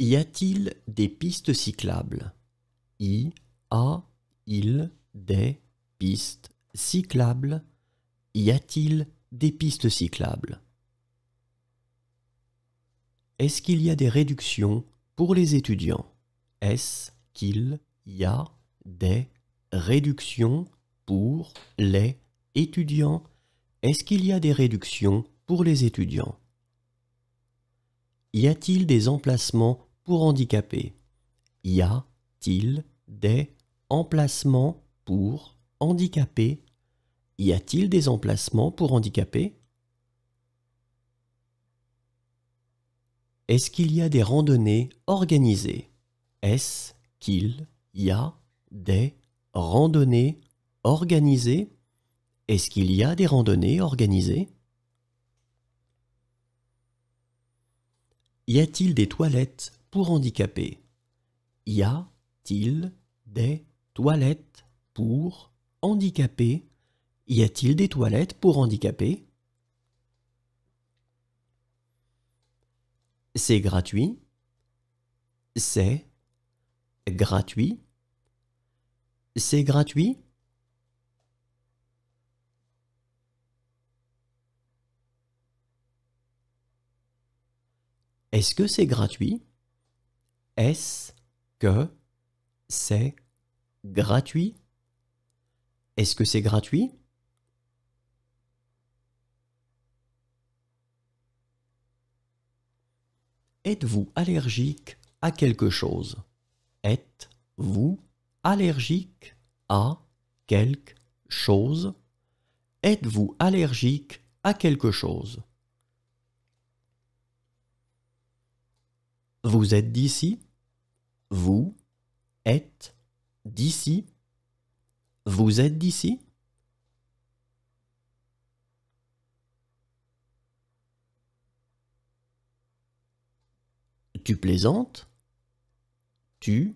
Y a-t-il des pistes cyclables Y a-il des pistes cyclables Y a-t-il des pistes cyclables Est-ce qu'il y a des réductions pour les étudiants Est-ce qu'il y a des réductions pour les étudiants Est-ce qu'il y a des réductions pour les étudiants Y a-t-il des emplacements pour Y a-t-il des emplacements pour handicapés Y a-t-il des emplacements pour handicapés Est-ce qu'il y a des randonnées organisées Est-ce qu'il y a des randonnées organisées Est-ce qu'il y a des randonnées organisées Y a-t-il des toilettes pour handicapés Y a-t-il des toilettes pour handicapés Y a-t-il des toilettes pour handicapés C'est gratuit. C'est gratuit. C'est gratuit. Est-ce que c'est gratuit est-ce que c'est gratuit Est-ce que c'est gratuit Êtes-vous allergique à quelque chose Êtes-vous allergique à quelque chose Êtes-vous allergique à quelque chose Vous êtes d'ici vous êtes d'ici Vous êtes d'ici Tu plaisantes Tu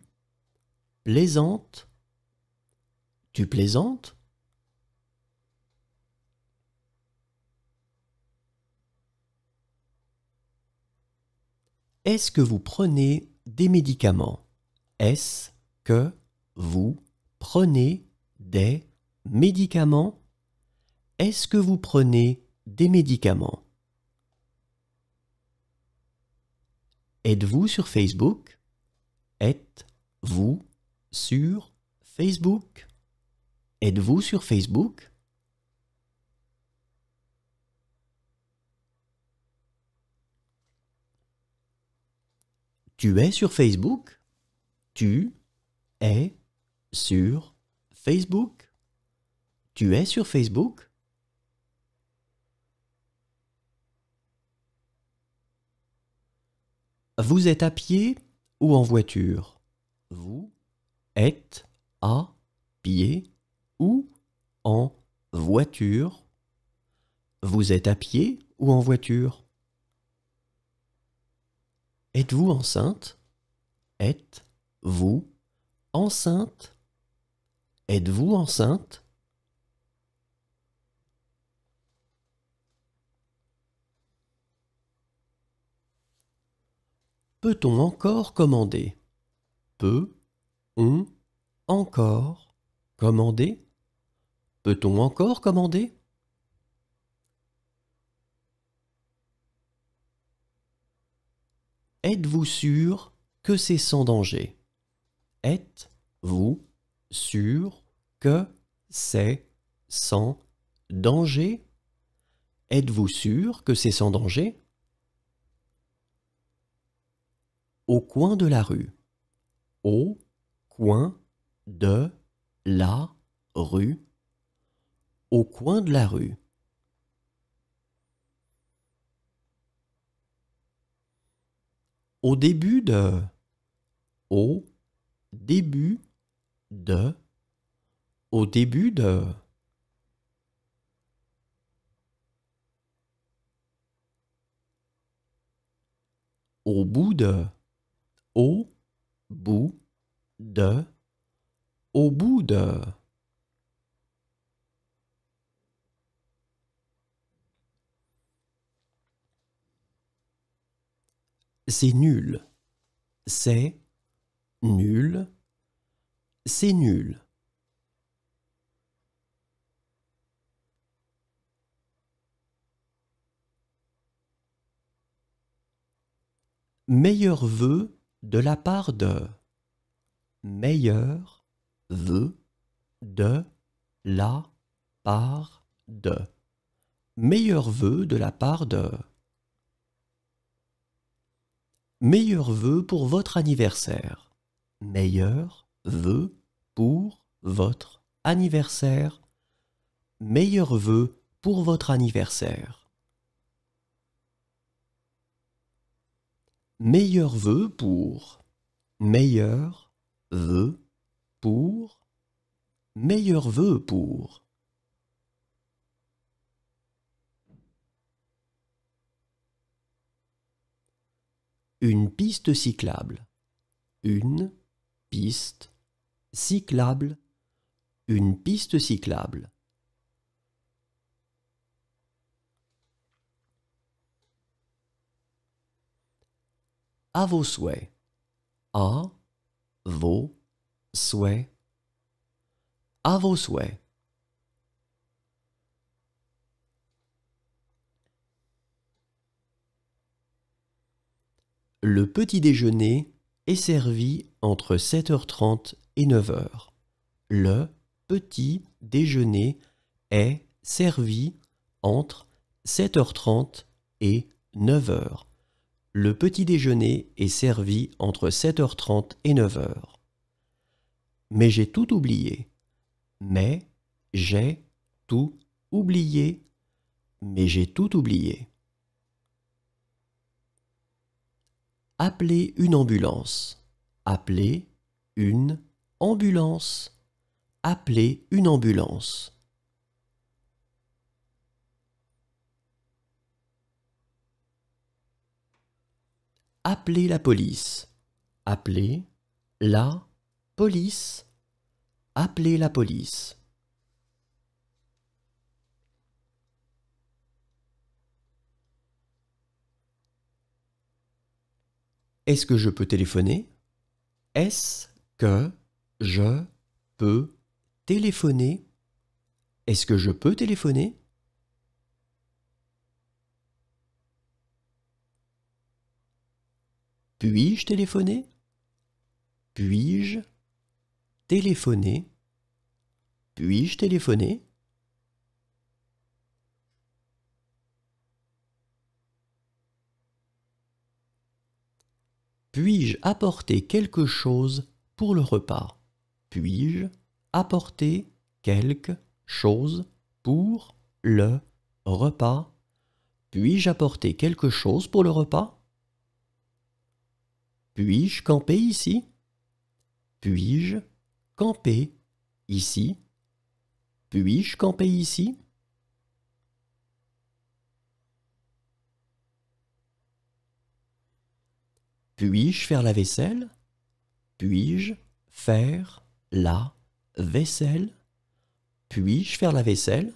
plaisantes Tu plaisantes Est-ce que vous prenez des médicaments Est-ce que vous prenez des médicaments Est-ce que vous prenez des médicaments Êtes-vous sur Facebook Êtes-vous sur Facebook Êtes-vous sur Facebook Tu es sur Facebook Tu es sur Facebook Tu es sur Facebook Vous êtes à pied ou en voiture Vous êtes à pied ou en voiture Vous êtes à pied ou en voiture Êtes-vous enceinte Êtes-vous enceinte Êtes-vous enceinte Peut-on encore commander Peut-on encore commander Peut-on encore commander Êtes-vous sûr que c'est sans danger Êtes-vous sûr que c'est sans danger Êtes-vous sûr que c'est sans danger Au coin de la rue. Au coin de la rue. Au coin de la rue. Au début de. Au début de. Au début de. Au bout de. Au bout de. Au bout de. c'est nul. C'est nul. C'est nul. Meilleur vœu de la part de. Meilleur vœu de la part de. Meilleur vœu de la part de. Meilleur vœu pour votre anniversaire. Meilleur vœux pour votre anniversaire. Meilleur vœux pour votre anniversaire. Meilleur vœu pour. Meilleur vœux pour. Meilleurs vœux pour. Une piste cyclable. Une piste cyclable. Une piste cyclable. À vos souhaits. À vos souhaits. À vos souhaits. Le petit déjeuner est servi entre 7h30 et 9h. Le petit déjeuner est servi entre 7h30 et 9h. Le petit déjeuner est servi entre 7h30 et 9h. Mais j'ai tout oublié. Mais j'ai tout oublié. Mais j'ai tout oublié. Appelez une ambulance. Appelez une ambulance. Appelez une ambulance. Appelez la police. Appelez la police. Appelez la police. Est-ce que je peux téléphoner Est-ce que je peux téléphoner Est-ce que je peux téléphoner Puis-je téléphoner Puis-je téléphoner Puis-je téléphoner Puis-je apporter quelque chose pour le repas Puis-je apporter quelque chose pour le repas Puis-je apporter quelque chose pour le repas Puis-je camper ici Puis-je camper ici Puis-je camper ici Puis-je faire la vaisselle Puis-je faire la vaisselle Puis-je faire la vaisselle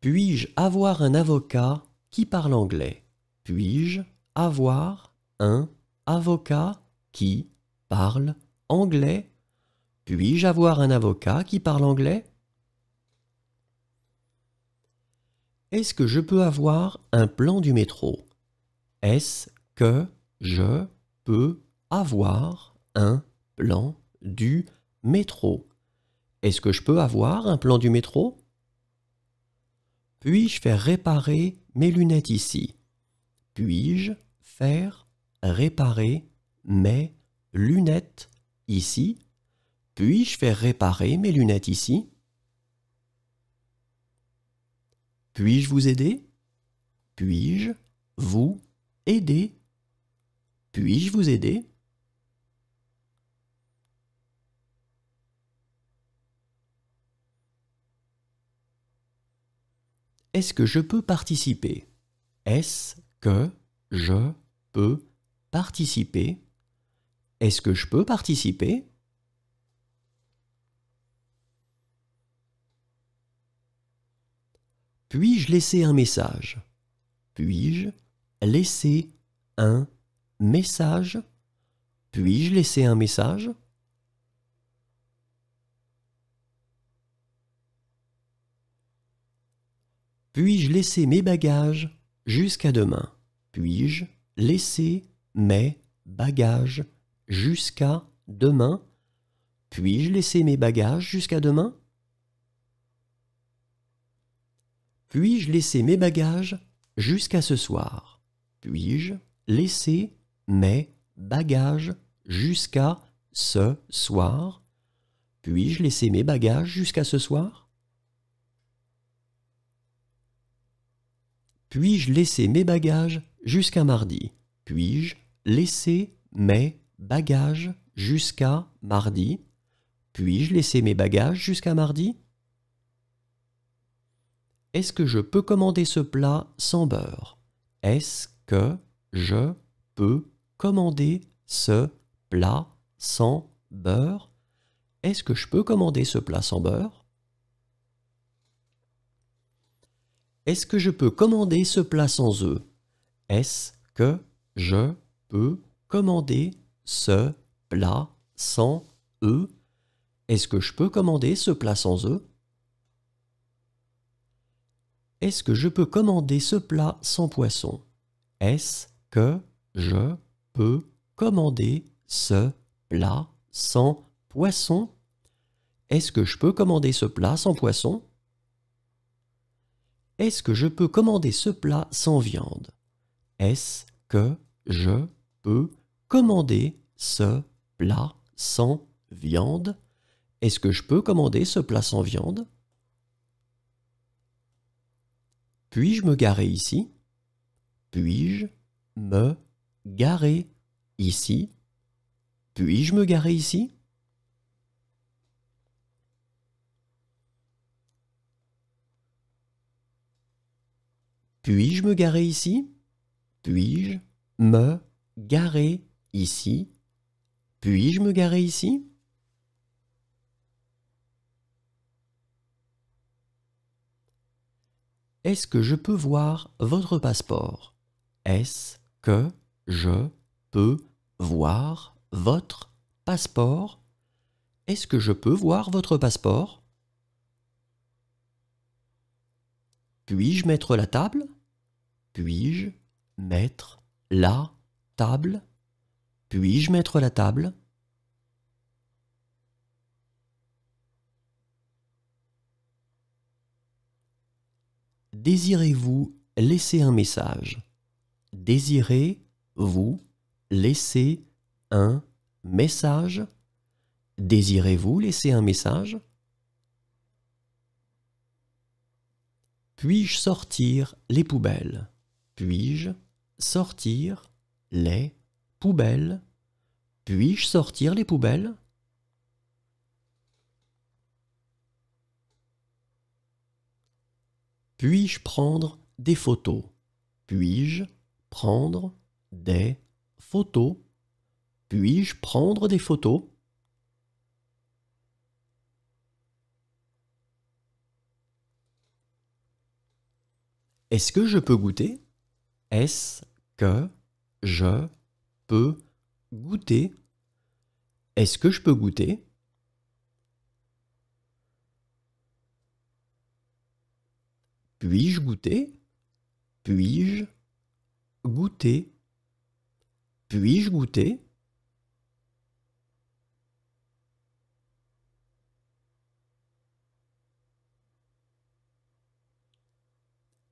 Puis-je avoir un avocat qui parle anglais Puis-je avoir un avocat qui parle anglais Puis-je avoir un avocat qui parle anglais Est-ce que je peux avoir un plan du métro Est-ce que je peux avoir un plan du métro Est-ce que je peux avoir un plan du métro Puis-je faire réparer mes lunettes ici Puis-je faire réparer mes lunettes ici Puis-je faire réparer mes lunettes ici Puis-je vous aider Puis-je vous aider Puis-je vous aider Est-ce que je peux participer Est-ce que je peux participer Est-ce que je peux participer Puis-je laisser un message Puis-je laisser un message Puis-je laisser un message Puis-je laisser mes bagages jusqu'à demain Puis-je laisser mes bagages jusqu'à demain Puis-je laisser mes bagages jusqu'à demain Puis-je laisser mes bagages jusqu'à ce soir Puis-je laisser mes bagages jusqu'à ce soir Puis-je laisser mes bagages jusqu'à ce soir Puis-je laisser mes bagages jusqu'à mardi Puis-je laisser mes bagages jusqu'à mardi Puis-je laisser mes bagages jusqu'à mardi est-ce que je peux commander ce plat sans beurre Est-ce que je peux commander ce plat sans beurre Est-ce que je peux commander ce plat sans beurre Est-ce que je peux commander ce plat sans œufs Est-ce que je peux commander ce plat sans œufs Est-ce que je peux commander ce plat sans œufs est-ce que je peux commander ce plat sans poisson Est-ce que je peux commander ce plat sans poisson Est-ce que je peux commander ce plat sans poisson Est-ce que je peux commander ce plat sans viande Est-ce que je peux commander ce plat sans viande Est-ce que je peux commander ce plat sans viande Puis-je me garer ici Puis-je me garer ici Puis-je me garer ici Puis-je me garer ici Puis-je me garer ici Puis-je me garer ici Est-ce que je peux voir votre passeport Est-ce que je peux voir votre passeport Est-ce que je peux voir votre passeport Puis-je mettre la table Puis-je mettre la table Puis-je mettre la table désirez-vous laisser un message Désirez-vous laisser un message Désirez-vous laisser un message Puis-je sortir les poubelles Puis-je sortir les poubelles Puis-je sortir les poubelles Puis-je prendre des photos Puis-je prendre des photos Puis-je prendre des photos Est-ce que je peux goûter Est-ce que je peux goûter Est-ce que je peux goûter Puis-je goûter Puis-je goûter Puis-je goûter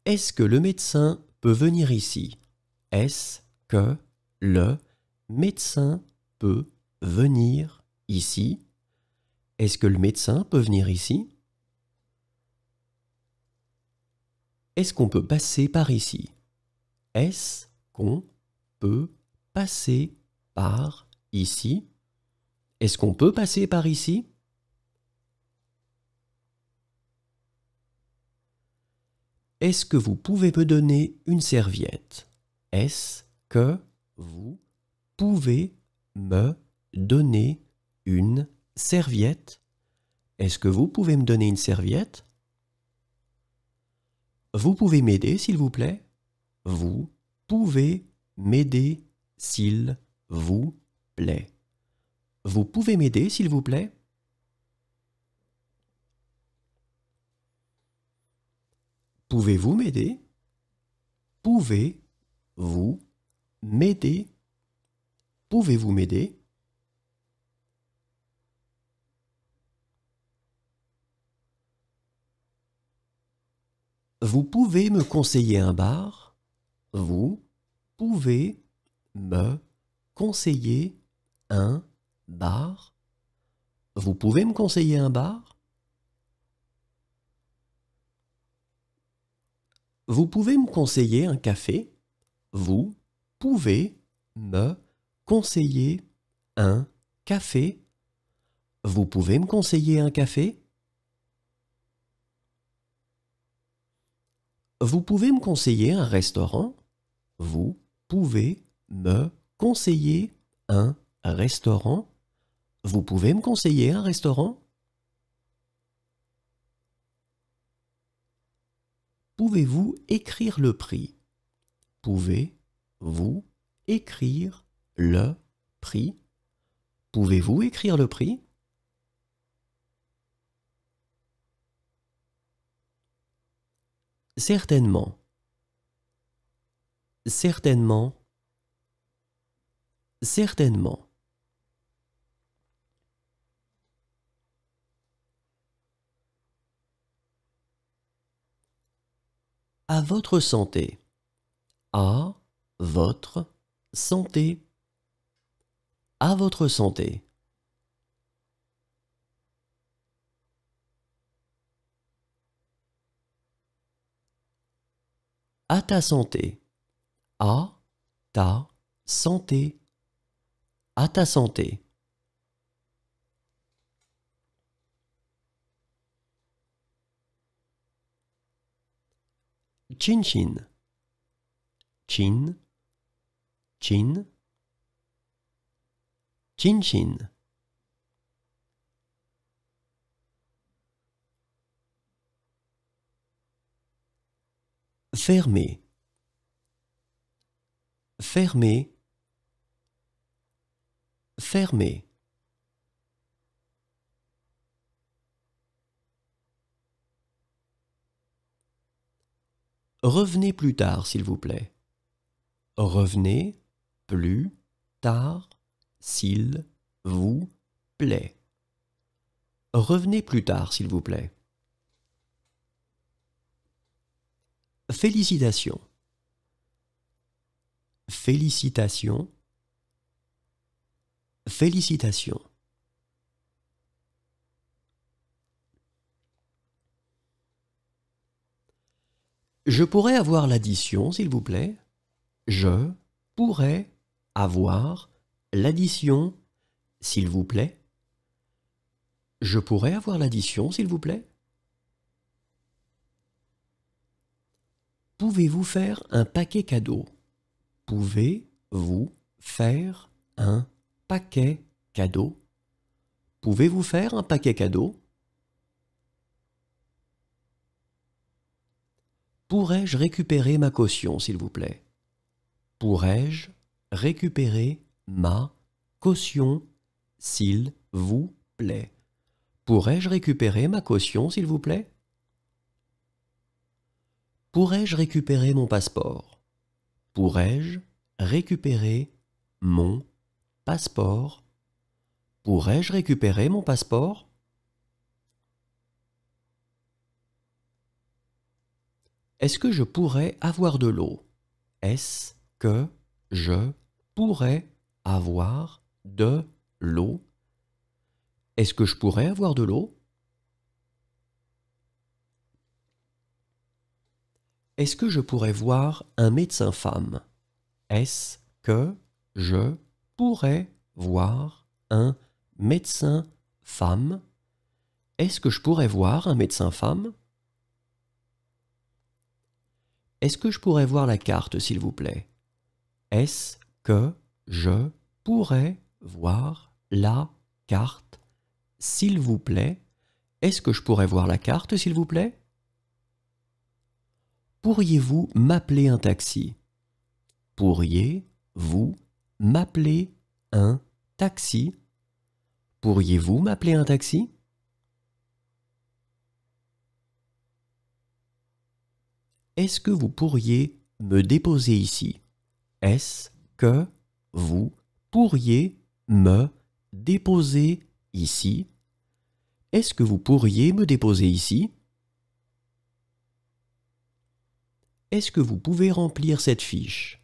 Est-ce que le médecin peut venir ici Est-ce que le médecin peut venir ici Est-ce que le médecin peut venir ici Est-ce qu'on peut passer par ici Est-ce qu'on peut passer par ici Est-ce qu'on peut passer par ici Est-ce que vous pouvez me donner une serviette Est-ce que vous pouvez me donner une serviette Est-ce que vous pouvez me donner une serviette vous pouvez m'aider, s'il vous plaît Vous pouvez m'aider, s'il vous plaît. Vous pouvez m'aider, s'il vous plaît Pouvez-vous m'aider Pouvez-vous m'aider Pouvez-vous m'aider Vous pouvez me conseiller un bar Vous pouvez me conseiller un bar Vous pouvez me conseiller un bar Vous pouvez me conseiller un café Vous pouvez me conseiller un café Vous pouvez me conseiller un café Vous pouvez me conseiller un restaurant Vous pouvez me conseiller un restaurant Vous pouvez me conseiller un restaurant Pouvez-vous écrire le prix Pouvez-vous écrire le prix Pouvez-vous écrire le prix Certainement. Certainement. Certainement. À votre santé. À votre santé. À votre santé. à ta santé. À ta santé. À ta santé. Chin chin. Chin. Chin. Chin chin. Fermez, fermez, fermez. Revenez plus tard, s'il vous plaît. Revenez plus tard, s'il vous plaît. Revenez plus tard, s'il vous plaît. Félicitations. Félicitations. Félicitations. Je pourrais avoir l'addition, s'il vous plaît. Je pourrais avoir l'addition, s'il vous plaît. Je pourrais avoir l'addition, s'il vous plaît. Pouvez-vous faire un paquet cadeau Pouvez-vous faire un paquet cadeau Pouvez-vous faire un paquet cadeau Pourrais-je récupérer ma caution, s'il vous plaît Pourrais-je récupérer ma caution, s'il vous plaît Pourrais-je récupérer ma caution, s'il vous plaît Pourrais-je récupérer mon passeport Pourrais-je récupérer mon passeport Pourrais-je récupérer mon passeport Est-ce que je pourrais avoir de l'eau Est-ce que je pourrais avoir de l'eau Est-ce que je pourrais avoir de l'eau Est-ce que je pourrais voir un médecin femme Est-ce que je pourrais voir un médecin femme Est-ce que je pourrais voir un médecin femme Est-ce que je pourrais voir la carte, s'il vous plaît Est-ce que je pourrais voir la carte, s'il vous plaît Est-ce que je pourrais voir la carte, s'il vous plaît Pourriez-vous m'appeler un taxi Pourriez-vous m'appeler un taxi Pourriez-vous m'appeler un taxi Est-ce que vous pourriez me déposer ici Est-ce que vous pourriez me déposer ici Est-ce que vous pourriez me déposer ici Est-ce que vous pouvez remplir cette fiche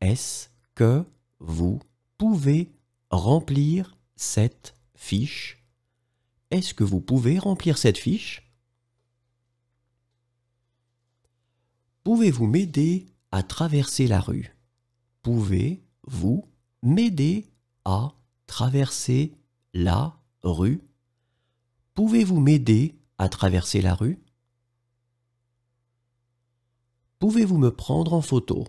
Est-ce que vous pouvez remplir cette fiche Est-ce que vous pouvez remplir cette fiche Pouvez-vous m'aider à traverser la rue Pouvez-vous m'aider à traverser la rue Pouvez-vous m'aider à traverser la rue Pouvez-vous me prendre en photo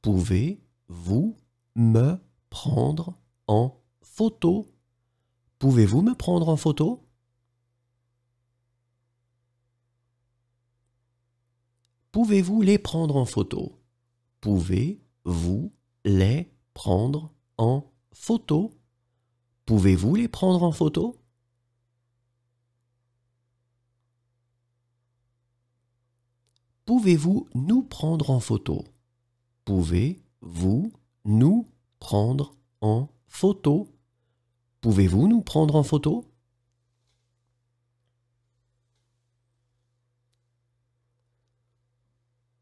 Pouvez-vous me prendre en photo Pouvez-vous me prendre en photo Pouvez-vous les prendre en photo Pouvez-vous les prendre en photo Pouvez-vous les prendre en photo Pouvez-vous nous prendre en photo Pouvez-vous nous prendre en photo Pouvez-vous nous prendre en photo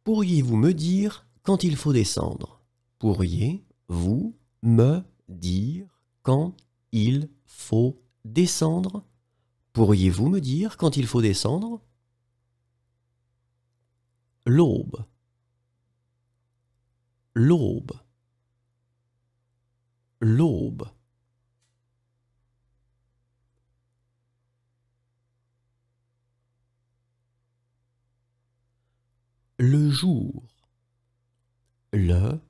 Pourriez-vous me dire quand il faut descendre Pourriez-vous me dire quand il faut descendre Pourriez-vous me dire quand il faut descendre l'aube, l'aube, l'aube. Le jour, le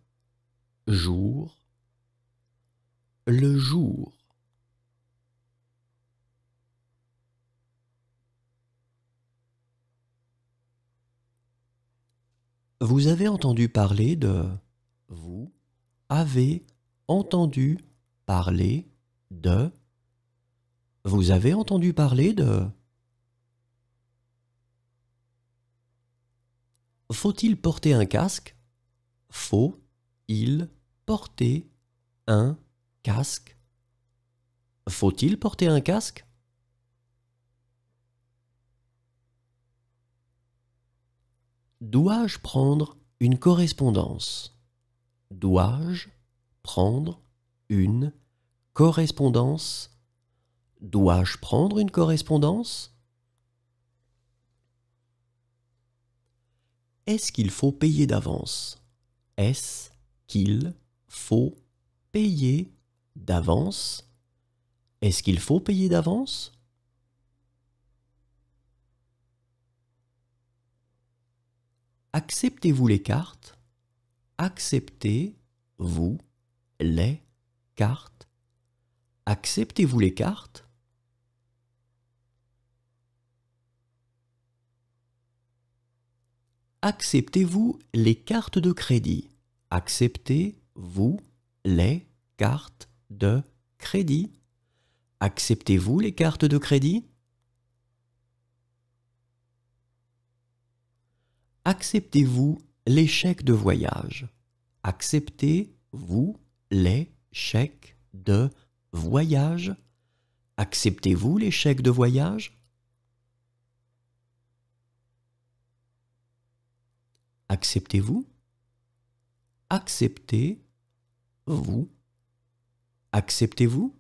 jour, le jour. Vous avez entendu parler de... Vous avez entendu parler de... Vous avez entendu parler de... Faut-il porter un casque Faut-il porter un casque Faut-il porter un casque Dois-je prendre une correspondance Dois-je prendre une correspondance Dois-je prendre une correspondance Est-ce qu'il faut payer d'avance Est-ce qu'il faut payer d'avance Est-ce qu'il faut payer d'avance Acceptez-vous les cartes Acceptez-vous les cartes Acceptez-vous les cartes de crédit Acceptez-vous les cartes de crédit Acceptez-vous les cartes de crédit acceptez-vous l'échec de voyage Acceptez-vous l'échec de voyage Acceptez-vous l'échec de voyage Acceptez-vous Acceptez-vous Acceptez-vous